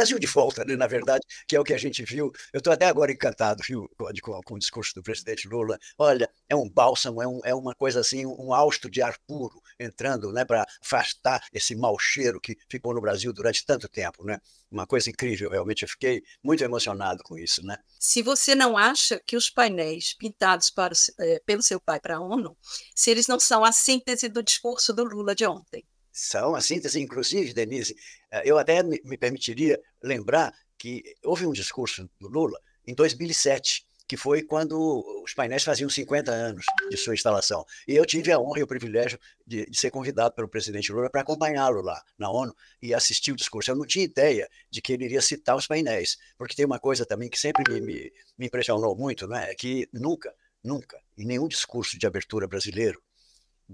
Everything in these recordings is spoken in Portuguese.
Brasil de volta, né, na verdade, que é o que a gente viu. Eu estou até agora encantado, viu, com, com, o discurso do presidente Lula. Olha, é um bálsamo, é, um, é uma coisa assim, um hausto de ar puro entrando né, para afastar esse mau cheiro que ficou no Brasil durante tanto tempo. Né? Uma coisa incrível, realmente. Eu fiquei muito emocionado com isso. Né? Se você não acha que os painéis pintados para, é, pelo seu pai para a ONU, se eles não são a síntese do discurso do Lula de ontem, são a assim, síntese, assim, inclusive, Denise, eh, eu até me permitiria lembrar que houve um discurso do Lula em 2007, que foi quando os painéis faziam 50 anos de sua instalação. E eu tive a honra e o privilégio de, de ser convidado pelo presidente Lula para acompanhá-lo lá na ONU e assistir o discurso. Eu não tinha ideia de que ele iria citar os painéis, porque tem uma coisa também que sempre me, me, me impressionou muito, é? é? que nunca, nunca, em nenhum discurso de abertura brasileiro,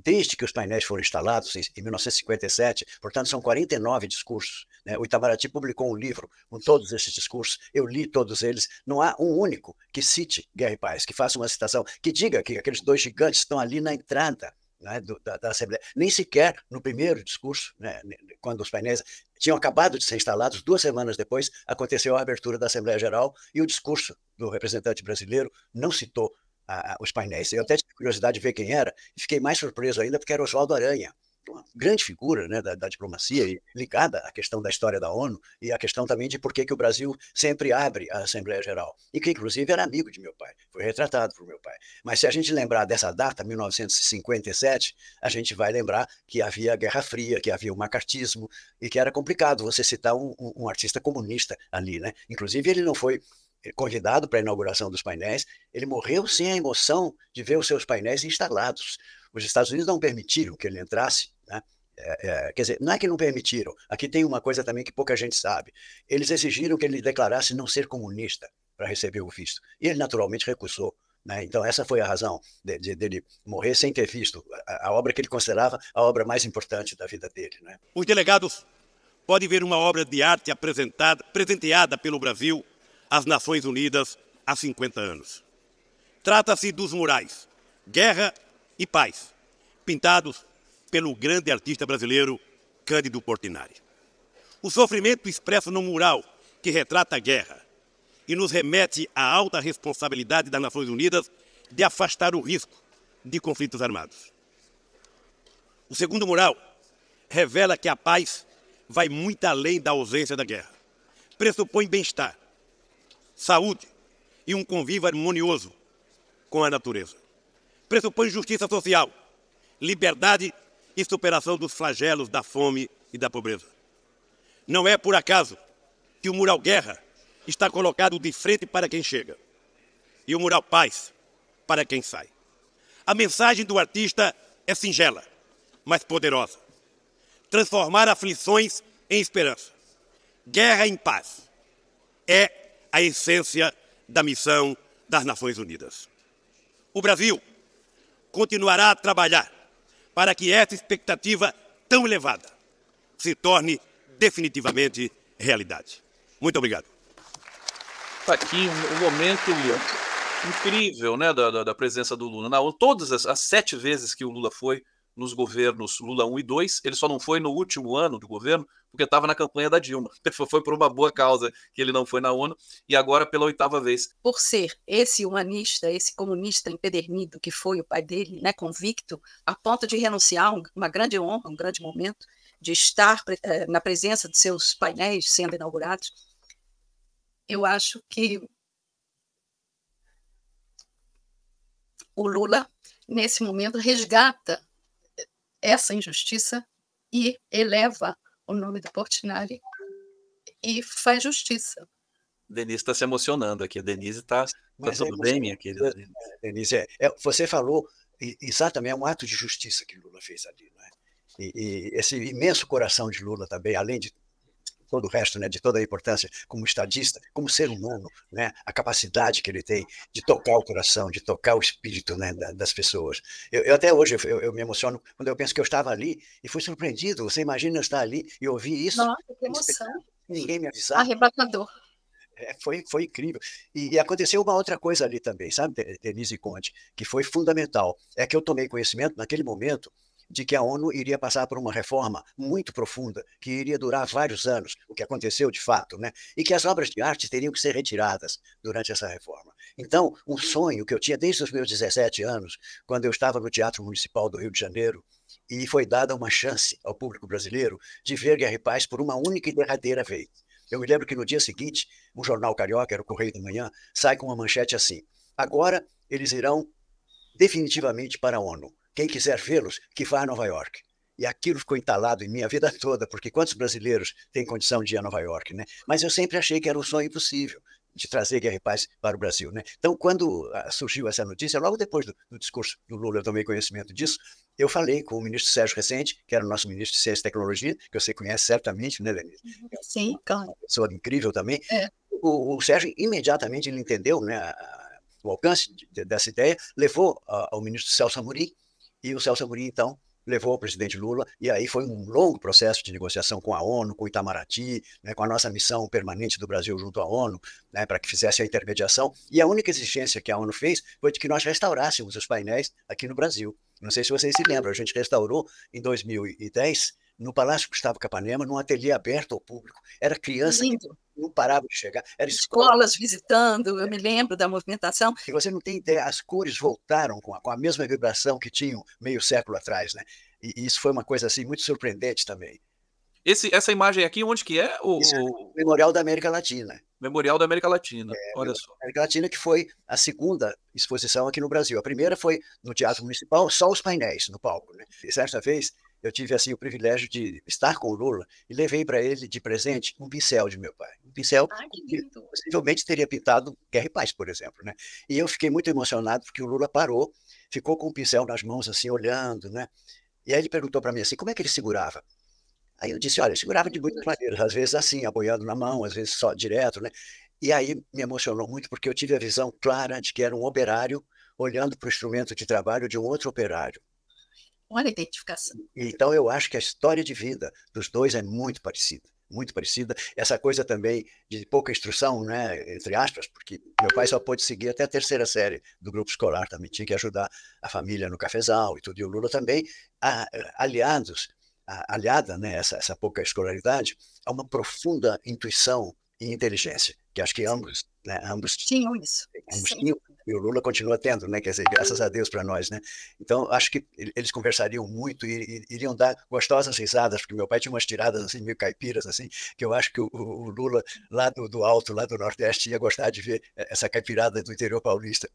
desde que os painéis foram instalados, em 1957, portanto, são 49 discursos. Né? O Itamaraty publicou um livro com todos esses discursos, eu li todos eles, não há um único que cite Guerra e Paz, que faça uma citação, que diga que aqueles dois gigantes estão ali na entrada né, do, da, da, Assembleia. Nem sequer no primeiro discurso, né, quando os painéis tinham acabado de ser instalados, duas semanas depois aconteceu a abertura da Assembleia Geral e o discurso do representante brasileiro não citou a, os painéis. Eu até tive curiosidade de ver quem era, e fiquei mais surpreso ainda porque era Oswaldo Aranha, uma grande figura né, da, da, diplomacia e ligada à questão da história da ONU e à questão também de por que, que o Brasil sempre abre a Assembleia Geral, e que inclusive era amigo de meu pai, foi retratado por meu pai. Mas se a gente lembrar dessa data, 1957, a gente vai lembrar que havia a Guerra Fria, que havia o macartismo, e que era complicado você citar um, um, um artista comunista ali. Né? Inclusive, ele não foi convidado para a inauguração dos painéis, ele morreu sem a emoção de ver os seus painéis instalados. Os Estados Unidos não permitiram que ele entrasse, né? É, é, quer dizer, não é que não permitiram. Aqui tem uma coisa também que pouca gente sabe. Eles exigiram que ele declarasse não ser comunista para receber o visto. E ele naturalmente recusou. Né? Então, essa foi a razão de, de, dele morrer sem ter visto a, a, obra que ele considerava a obra mais importante da vida dele. Né? Os delegados podem ver uma obra de arte apresentada, presenteada pelo Brasil às Nações Unidas há 50 anos. Trata-se dos murais Guerra e Paz, pintados pelo grande artista brasileiro Cândido Portinari. O sofrimento expresso no mural que retrata a guerra e nos remete à alta responsabilidade das Nações Unidas de afastar o risco de conflitos armados. O segundo mural revela que a paz vai muito além da ausência da guerra. Pressupõe bem-estar, saúde e um convívio harmonioso com a natureza. Pressupõe justiça social, liberdade e superação dos flagelos da fome e da pobreza. Não é por acaso que o mural guerra está colocado de frente para quem chega e o mural paz para quem sai. A mensagem do artista é singela, mas poderosa. Transformar aflições em esperança. Guerra em paz. É a essência da missão das Nações Unidas. O Brasil continuará a trabalhar para que essa expectativa tão elevada se torne definitivamente realidade. Muito obrigado. Está aqui um momento incrível né, da, da, da presença do Lula. Na, todas as, as sete vezes que o Lula foi, nos governos Lula 1 e 2, ele só não foi no último ano do governo, porque estava na campanha da Dilma. Foi por uma boa causa que ele não foi na ONU, e agora pela oitava vez. Por ser esse humanista, esse comunista empedernido que foi o pai dele, né, convicto, a ponto de renunciar a uma grande honra, um grande momento, de estar eh, na presença de seus painéis sendo inaugurados, eu acho que o Lula, nesse momento, resgata essa injustiça e eleva o nome do Portinari e faz justiça. Denise está se emocionando aqui. A Denise está tá sob é, bem, minha querida. É, Denise, é, é, você falou exatamente, é um ato de justiça que Lula fez ali. Né? E, e esse imenso coração de Lula também, além de todo o resto, né, de toda a importância como estadista, como ser humano, né, a capacidade que ele tem de tocar o coração, de tocar o espírito né, das pessoas. Eu, eu até hoje eu, eu, me emociono quando eu penso que eu estava ali e fui surpreendido. Você imagina estar ali e ouvir isso? Nossa, que emoção! Ninguém me avisava. Arrebatador. É, foi, foi incrível. E, e, aconteceu uma outra coisa ali também, sabe, Denise Conte, que foi fundamental. É que eu tomei conhecimento naquele momento de que a ONU iria passar por uma reforma muito profunda, que iria durar vários anos, o que aconteceu de fato, né? e que as obras de arte teriam que ser retiradas durante essa reforma. Então, um sonho que eu tinha desde os meus 17 anos, quando eu estava no Teatro Municipal do Rio de Janeiro, e foi dada uma chance ao público brasileiro de ver Guerra e Paz por uma única e derradeira vez. Eu me lembro que no dia seguinte, um jornal carioca, era o Correio da Manhã, sai com uma manchete assim: Agora eles irão definitivamente para a ONU. Quem quiser vê-los, que vá a Nova York. E aquilo ficou entalado em minha vida toda, porque quantos brasileiros têm condição de ir a Nova York, né? Mas eu sempre achei que era um sonho impossível de trazer guerra e paz para o Brasil, né? Então, quando ah, surgiu essa notícia, logo depois do, do discurso do Lula, eu tomei conhecimento disso, eu falei com o ministro Sérgio Recente, que era o nosso ministro de Ciência e Tecnologia, que você conhece certamente, né, Denise? Sim, claro. Sou pessoa incrível também. É. O, o, Sérgio imediatamente ele entendeu né, o alcance de, dessa ideia, levou a, ah, ao ministro Celso Amorim, e o Celso Amorim, então, levou o presidente Lula, e aí foi um longo processo de negociação com a ONU, com o Itamaraty, né, com a nossa missão permanente do Brasil junto à ONU, né, para que fizesse a intermediação. E a única exigência que a ONU fez foi de que nós restaurássemos os painéis aqui no Brasil. Não sei se vocês se lembram, a gente restaurou em 2010 no Palácio Gustavo Capanema, num ateliê aberto ao público. Era criança Lindo. que não parava de chegar. Era escola. Escolas visitando, eu me é. lembro da movimentação. E você não tem ideia, as cores voltaram com a, com a mesma vibração que tinham meio século atrás, né? E, e isso foi uma coisa assim muito surpreendente também. Esse, essa imagem aqui, onde que é? O, é o Memorial da América Latina. Memorial da América Latina, é, olha só. América Latina que foi a segunda exposição aqui no Brasil. A primeira foi no Teatro Municipal, só os painéis no palco. Né? E certa vez eu tive assim o privilégio de estar com o Lula e levei para ele de presente um pincel de meu pai. Um pincel Ai, ah, que, que possivelmente teria pintado Guerra e Paz, por exemplo. Né? E eu fiquei muito emocionado porque o Lula parou, ficou com o pincel nas mãos, assim, olhando. Né? E aí ele perguntou para mim assim, como é que ele segurava? Aí eu disse, olha, eu segurava de muitas maneiras, às vezes assim, apoiando na mão, às vezes só direto, né? E aí me emocionou muito porque eu tive a visão clara de que era um operário olhando para o instrumento de trabalho de um outro operário. Olha a identificação. Então, eu acho que a história de vida dos dois é muito parecida muito parecida. Essa coisa também de pouca instrução, né, entre aspas, porque meu pai só pôde seguir até a terceira série do grupo escolar, também tinha que ajudar a família no cafezal e tudo. E o Lula também, a, aliados, a, aliada, né, essa, essa pouca escolaridade, a uma profunda intuição e inteligência, que acho que ambos, né, ambos tinham isso. Ambos tinham e o Lula continua tendo, né? Quer dizer, graças a Deus para nós, né? Então, acho que eles conversariam muito e, e iriam dar gostosas risadas, porque meu pai tinha umas tiradas assim, meio caipiras, assim, que eu acho que o, o Lula, lá do, do, alto, lá do Nordeste, ia gostar de ver é, essa caipirada do interior paulista.